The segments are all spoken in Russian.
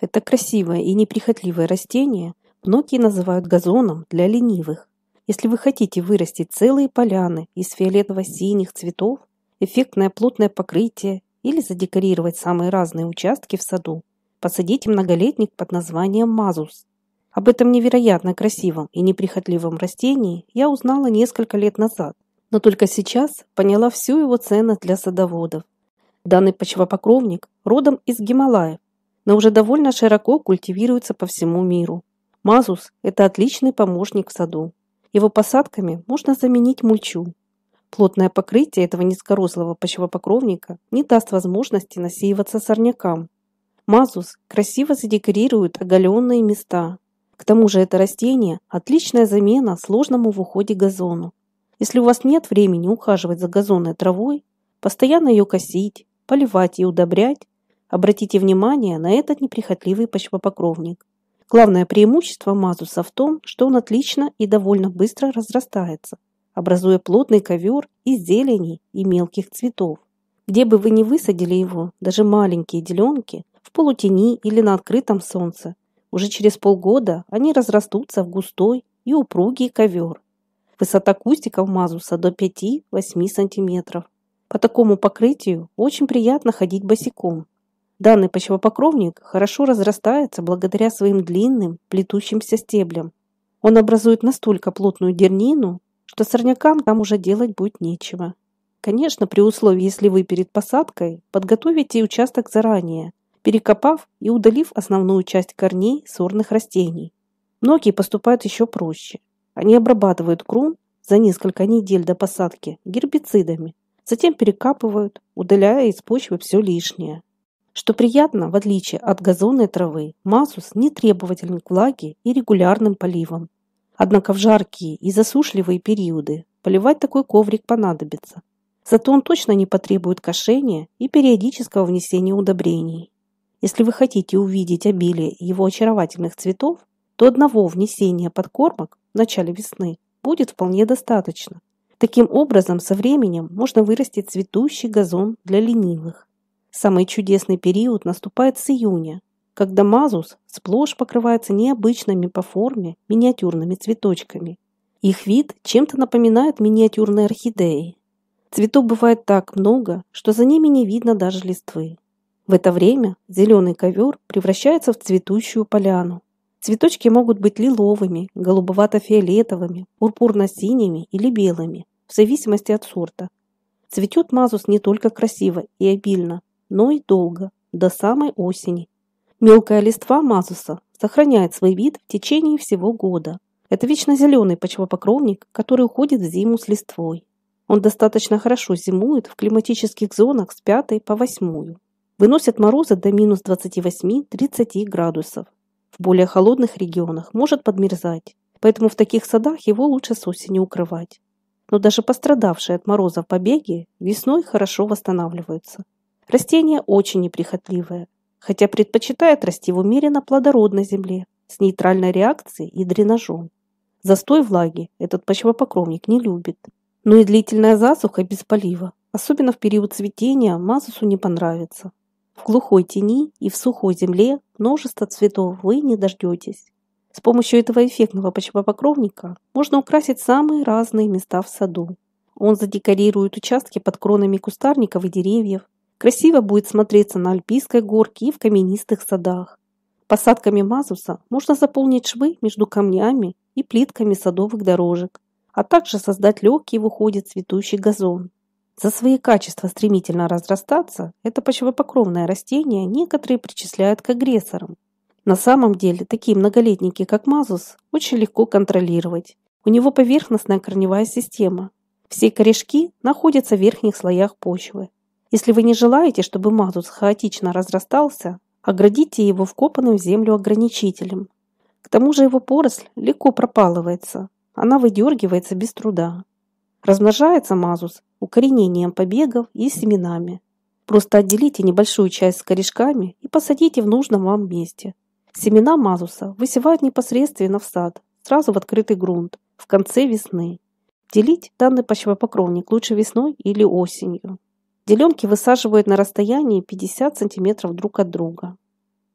Это красивое и неприхотливое растение многие называют газоном для ленивых. Если вы хотите вырастить целые поляны из фиолетово-синих цветов, эффектное плотное покрытие или задекорировать самые разные участки в саду, посадите многолетник под названием мазус. Об этом невероятно красивом и неприхотливом растении я узнала несколько лет назад, но только сейчас поняла всю его ценность для садоводов. Данный почвопокровник родом из Гималаев, но уже довольно широко культивируется по всему миру. Мазус – это отличный помощник в саду. Его посадками можно заменить мульчу. Плотное покрытие этого низкорослого почвопокровника не даст возможности насеиваться сорнякам. Мазус красиво задекорирует оголенные места. К тому же это растение – отличная замена сложному в уходе газону. Если у вас нет времени ухаживать за газонной травой, постоянно ее косить, поливать и удобрять, Обратите внимание на этот неприхотливый почвопокровник. Главное преимущество мазуса в том, что он отлично и довольно быстро разрастается, образуя плотный ковер из зелени и мелких цветов. Где бы вы ни высадили его, даже маленькие деленки, в полутени или на открытом солнце, уже через полгода они разрастутся в густой и упругий ковер. Высота кустиков мазуса до 5-8 см. По такому покрытию очень приятно ходить босиком, Данный почвопокровник хорошо разрастается благодаря своим длинным, плетущимся стеблям. Он образует настолько плотную дернину, что сорнякам там уже делать будет нечего. Конечно, при условии, если вы перед посадкой подготовите участок заранее, перекопав и удалив основную часть корней сорных растений. Многие поступают еще проще. Они обрабатывают грунт за несколько недель до посадки гербицидами, затем перекапывают, удаляя из почвы все лишнее. Что приятно, в отличие от газонной травы, масус не требователен к влаге и регулярным поливам. Однако в жаркие и засушливые периоды поливать такой коврик понадобится. Зато он точно не потребует кошения и периодического внесения удобрений. Если вы хотите увидеть обилие его очаровательных цветов, то одного внесения подкормок в начале весны будет вполне достаточно. Таким образом, со временем можно вырастить цветущий газон для ленивых. Самый чудесный период наступает с июня, когда мазус сплошь покрывается необычными по форме миниатюрными цветочками. Их вид чем-то напоминает миниатюрные орхидеи. Цветов бывает так много, что за ними не видно даже листвы. В это время зеленый ковер превращается в цветущую поляну. Цветочки могут быть лиловыми, голубовато-фиолетовыми, пурпурно-синими или белыми, в зависимости от сорта. Цветет мазус не только красиво и обильно, но и долго, до самой осени. Мелкая листва мазуса сохраняет свой вид в течение всего года. Это вечно зеленый почвопокровник, который уходит в зиму с листвой. Он достаточно хорошо зимует в климатических зонах с 5 по 8. Выносит морозы до минус 28-30 градусов. В более холодных регионах может подмерзать, поэтому в таких садах его лучше с осени укрывать. Но даже пострадавшие от морозов побеги весной хорошо восстанавливаются. Растение очень неприхотливое, хотя предпочитает расти в умеренно плодородной земле с нейтральной реакцией и дренажом. Застой влаги этот почвопокровник не любит. Но и длительная засуха без полива, особенно в период цветения, Мазусу не понравится. В глухой тени и в сухой земле множество цветов вы не дождетесь. С помощью этого эффектного почвопокровника можно украсить самые разные места в саду. Он задекорирует участки под кронами кустарников и деревьев, Красиво будет смотреться на альпийской горке и в каменистых садах. Посадками мазуса можно заполнить швы между камнями и плитками садовых дорожек, а также создать легкий в уходе цветущий газон. За свои качества стремительно разрастаться это почвопокровное растение некоторые причисляют к агрессорам. На самом деле такие многолетники, как мазус, очень легко контролировать. У него поверхностная корневая система. Все корешки находятся в верхних слоях почвы, если вы не желаете, чтобы мазус хаотично разрастался, оградите его вкопанным в землю ограничителем. К тому же его поросль легко пропалывается, она выдергивается без труда. Размножается мазус укоренением побегов и семенами. Просто отделите небольшую часть с корешками и посадите в нужном вам месте. Семена мазуса высевают непосредственно в сад, сразу в открытый грунт, в конце весны. Делить данный почвопокровник лучше весной или осенью. Деленки высаживают на расстоянии 50 сантиметров друг от друга.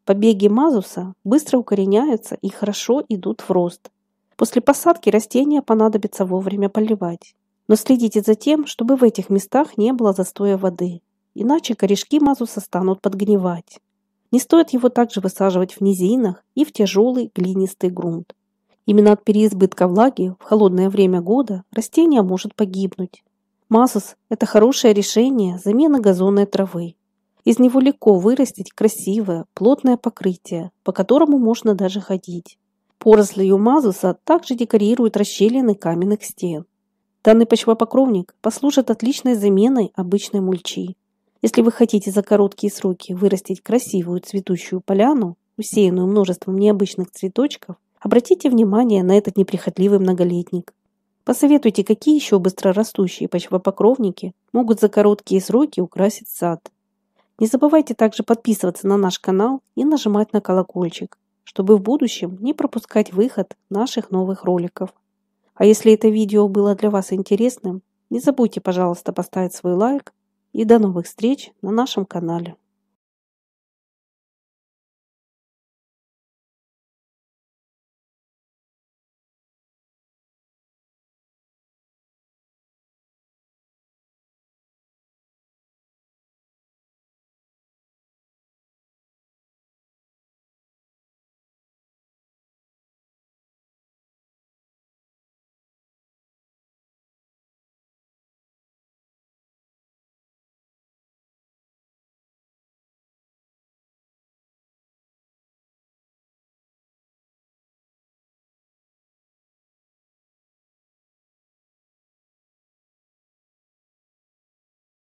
Побеги мазуса быстро укореняются и хорошо идут в рост. После посадки растения понадобится вовремя поливать. Но следите за тем, чтобы в этих местах не было застоя воды, иначе корешки мазуса станут подгнивать. Не стоит его также высаживать в низинах и в тяжелый глинистый грунт. Именно от переизбытка влаги в холодное время года растение может погибнуть. Мазус – это хорошее решение замена газонной травы. Из него легко вырастить красивое, плотное покрытие, по которому можно даже ходить. Порослью мазуса также декорируют расщелины каменных стен. Данный почвопокровник послужит отличной заменой обычной мульчи. Если вы хотите за короткие сроки вырастить красивую цветущую поляну, усеянную множеством необычных цветочков, обратите внимание на этот неприхотливый многолетник. Посоветуйте, какие еще быстрорастущие почвопокровники могут за короткие сроки украсить сад. Не забывайте также подписываться на наш канал и нажимать на колокольчик, чтобы в будущем не пропускать выход наших новых роликов. А если это видео было для вас интересным, не забудьте, пожалуйста, поставить свой лайк и до новых встреч на нашем канале.